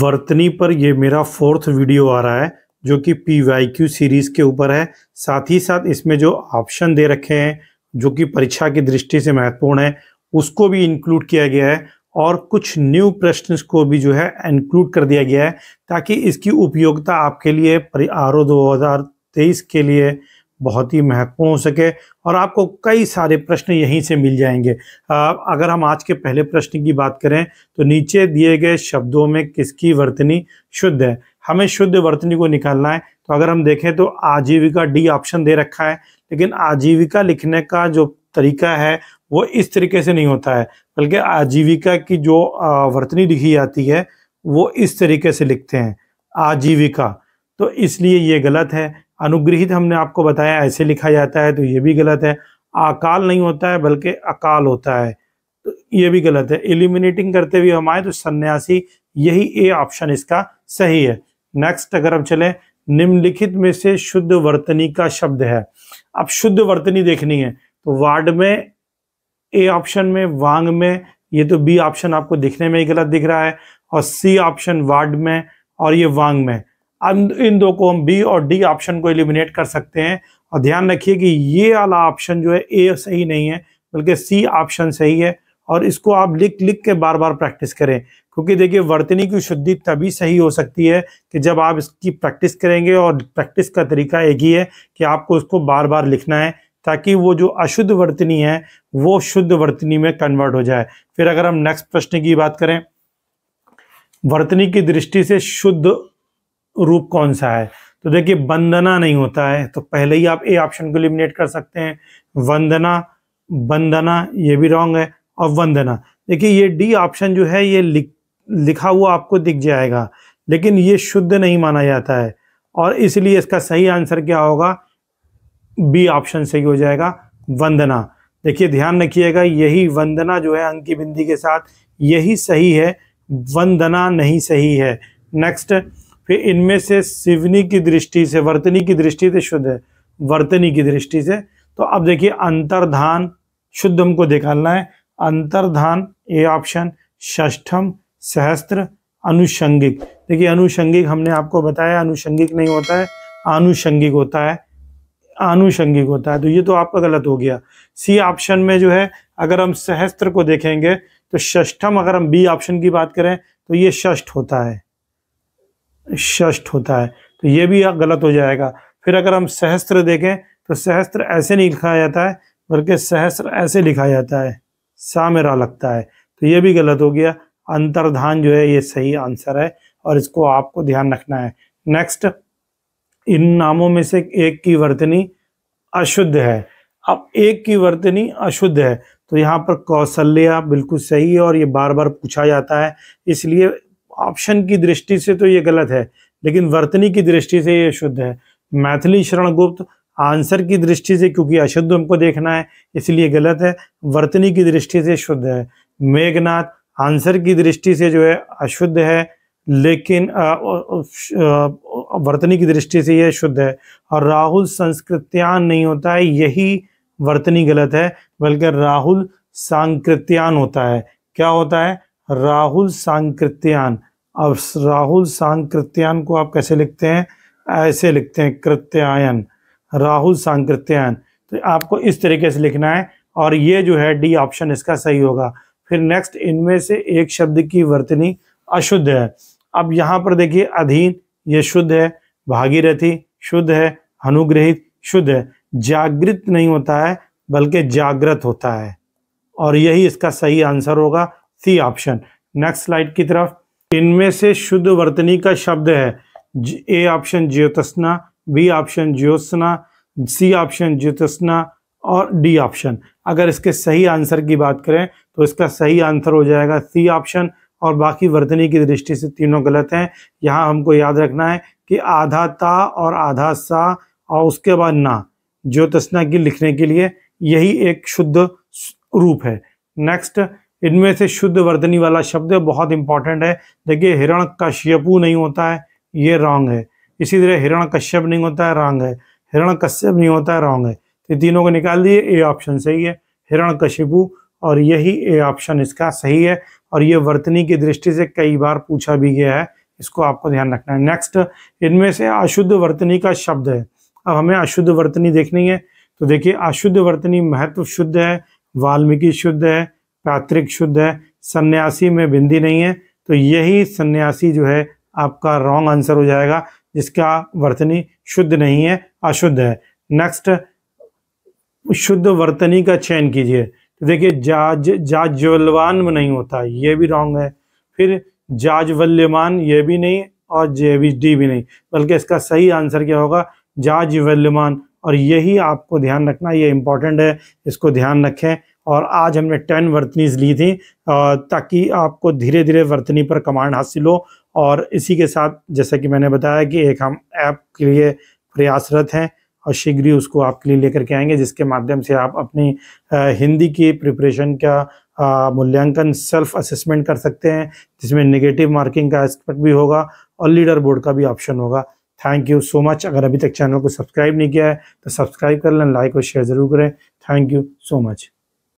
वर्तनी पर ये मेरा फोर्थ वीडियो आ रहा है जो कि पी वाई क्यू सीरीज़ के ऊपर है साथ ही साथ इसमें जो ऑप्शन दे रखे हैं जो कि परीक्षा की दृष्टि से महत्वपूर्ण है उसको भी इंक्लूड किया गया है और कुछ न्यू प्रश्न को भी जो है इंक्लूड कर दिया गया है ताकि इसकी उपयोगिता आपके लिए आर ओ दो के लिए बहुत ही महत्वपूर्ण हो सके और आपको कई सारे प्रश्न यहीं से मिल जाएंगे आ, अगर हम आज के पहले प्रश्न की बात करें तो नीचे दिए गए शब्दों में किसकी वर्तनी शुद्ध है हमें शुद्ध वर्तनी को निकालना है तो अगर हम देखें तो आजीविका डी ऑप्शन दे रखा है लेकिन आजीविका लिखने का जो तरीका है वो इस तरीके से नहीं होता है बल्कि आजीविका की जो वर्तनी लिखी जाती है वो इस तरीके से लिखते हैं आजीविका तो इसलिए ये गलत है अनुग्रहित हमने आपको बताया ऐसे लिखा जाता है तो ये भी गलत है अकाल नहीं होता है बल्कि अकाल होता है तो ये भी गलत है एलिमिनेटिंग करते हुए हम आए तो सन्यासी यही ए ऑप्शन इसका सही है नेक्स्ट अगर हम चले निम्नलिखित में से शुद्ध वर्तनी का शब्द है अब शुद्ध वर्तनी देखनी है तो वार्ड में ए ऑप्शन में वांग में ये तो बी ऑप्शन आपको दिखने में ही गलत दिख रहा है और सी ऑप्शन वार्ड में और ये वांग में इन दो को हम बी और डी ऑप्शन को एलिमिनेट कर सकते हैं और ध्यान रखिए कि ये वाला ऑप्शन जो है ए सही नहीं है बल्कि सी ऑप्शन सही है और इसको आप लिख लिख के बार बार प्रैक्टिस करें क्योंकि देखिए वर्तनी की शुद्धि तभी सही हो सकती है कि जब आप इसकी प्रैक्टिस करेंगे और प्रैक्टिस का तरीका एक ही है कि आपको इसको बार बार लिखना है ताकि वो जो अशुद्ध वर्तनी है वो शुद्ध वर्तनी में कन्वर्ट हो जाए फिर अगर हम नेक्स्ट प्रश्न की बात करें वर्तनी की दृष्टि से शुद्ध रूप कौन सा है तो देखिए बंदना नहीं होता है तो पहले ही आप ए ऑप्शन को इलिमिनेट कर सकते हैं वंदना बंदना ये भी रॉन्ग है और वंदना देखिए ये डी ऑप्शन जो है ये लिख लिखा हुआ आपको दिख जाएगा लेकिन ये शुद्ध नहीं माना जाता है और इसलिए इसका सही आंसर क्या होगा बी ऑप्शन सही हो जाएगा वंदना देखिए ध्यान रखिएगा यही वंदना जो है अंकी बिंदी के साथ यही सही है वंदना नहीं सही है नेक्स्ट फिर इनमें से सिवनी की दृष्टि से वर्तनी की दृष्टि से शुद्ध है वर्तनी की दृष्टि से तो अब देखिए अंतर्धान शुद्ध हमको निकालना है अंतर्धान ए ऑप्शन षष्ठम सहस्त्र अनुषंगिक देखिए अनुषंगिक हमने आपको बताया अनुषंगिक नहीं होता है आनुषंगिक होता है आनुषंगिक होता है तो ये तो आपका गलत हो गया सी ऑप्शन में जो है अगर हम सहस्त्र को देखेंगे तो षष्ठम अगर हम बी ऑप्शन की बात करें तो ये षष्ठ होता है षष्ठ होता है तो ये भी गलत हो जाएगा फिर अगर हम सहस्त्र देखें तो सहस्त्र ऐसे नहीं लिखा जाता है बल्कि सहस्त्र ऐसे लिखा जाता है सामेरा लगता है तो ये भी गलत हो गया अंतर्धान जो है ये सही आंसर है और इसको आपको ध्यान रखना है नेक्स्ट इन नामों में से एक की वर्तनी अशुद्ध है अब एक की वर्तनी अशुद्ध है तो यहाँ पर कौशल्या बिल्कुल सही है और ये बार बार पूछा जाता है इसलिए ऑप्शन की दृष्टि से तो ये गलत है लेकिन वर्तनी की दृष्टि से ये शुद्ध है मैथिली शरण गुप्त आंसर की दृष्टि से क्योंकि अशुद्ध हमको देखना है इसलिए गलत है वर्तनी की दृष्टि से शुद्ध है मेघनाथ आंसर की दृष्टि से जो है अशुद्ध है लेकिन वर्तनी की दृष्टि से यह शुद्ध है और राहुल संस्कृत्यान नहीं होता है यही वर्तनी गलत है बल्कि राहुल सांकृत्यान होता है क्या होता है राहुल सांकृत्यान अब राहुल सांकृत्यान को आप कैसे लिखते हैं ऐसे लिखते हैं कृत्यायन राहुल सांकृत्यान तो आपको इस तरीके से लिखना है और ये जो है डी ऑप्शन इसका सही होगा फिर नेक्स्ट इनमें से एक शब्द की वर्तनी अशुद्ध है अब यहाँ पर देखिए अधीन ये शुद्ध है भागीरथी शुद्ध है अनुग्रहित शुद्ध है जागृत नहीं होता है बल्कि जागृत होता है और यही इसका सही आंसर होगा सी ऑप्शन नेक्स्ट स्लाइड की तरफ इनमें से शुद्ध वर्तनी का शब्द है ए ऑप्शन ज्योतस्ना बी ऑप्शन ज्योत्सना सी ऑप्शन ज्योतना और डी ऑप्शन अगर इसके सही आंसर की बात करें तो इसका सही आंसर हो जाएगा सी ऑप्शन और बाकी वर्तनी की दृष्टि से तीनों गलत हैं यहाँ हमको याद रखना है कि आधा ता और आधा सा और उसके बाद ना ज्योतस्ना की लिखने के लिए यही एक शुद्ध रूप है नेक्स्ट इनमें से शुद्ध वर्धनी वाला शब्द बहुत इंपॉर्टेंट है देखिए हिरण कश्यपु नहीं होता है ये रॉन्ग है इसी तरह हिरण कश्यप नहीं होता है रॉन्ग है हिरण कश्यप नहीं होता है रॉन्ग है तो तीनों को निकाल दिए ए ऑप्शन सही है हिरण कश्यपू और यही ए ऑप्शन इसका सही है और ये वर्तनी की दृष्टि से कई बार पूछा भी गया है इसको आपको ध्यान रखना है नेक्स्ट इनमें से अशुद्ध वर्तनी का शब्द है अब हमें अशुद्ध वर्तनी देखनी है तो देखिए अशुद्ध वर्तनी महत्व शुद्ध है वाल्मीकि शुद्ध है रात्रिक शुद्ध है सन्यासी में बिंदी नहीं है तो यही सन्यासी जो है आपका रॉन्ग आंसर हो जाएगा जिसका वर्तनी शुद्ध नहीं है अशुद्ध है नेक्स्ट शुद्ध वर्तनी का चयन कीजिए तो देखिए जाज जाजवल्यवान में नहीं होता ये भी रॉन्ग है फिर जाजवल्यमान ये भी नहीं और जे भी डी भी नहीं बल्कि इसका सही आंसर क्या होगा जाजवल्यमान और यही आपको ध्यान रखना ये इंपॉर्टेंट है इसको ध्यान रखें और आज हमने टेन वर्तनीज ली थी ताकि आपको धीरे धीरे वर्तनी पर कमांड हासिल हो और इसी के साथ जैसा कि मैंने बताया कि एक हम ऐप के लिए प्रयासरत हैं और शीघ्र ही उसको आपके लिए लेकर के आएंगे जिसके माध्यम से आप अपनी हिंदी की प्रिपरेशन का मूल्यांकन सेल्फ असेसमेंट कर सकते हैं जिसमें नेगेटिव मार्किंग का एस्पेक्ट भी होगा और लीडर बोर्ड का भी ऑप्शन होगा थैंक यू सो मच अगर अभी तक चैनल को सब्सक्राइब नहीं किया है तो सब्सक्राइब कर लें लाइक और शेयर ज़रूर करें थैंक यू सो मच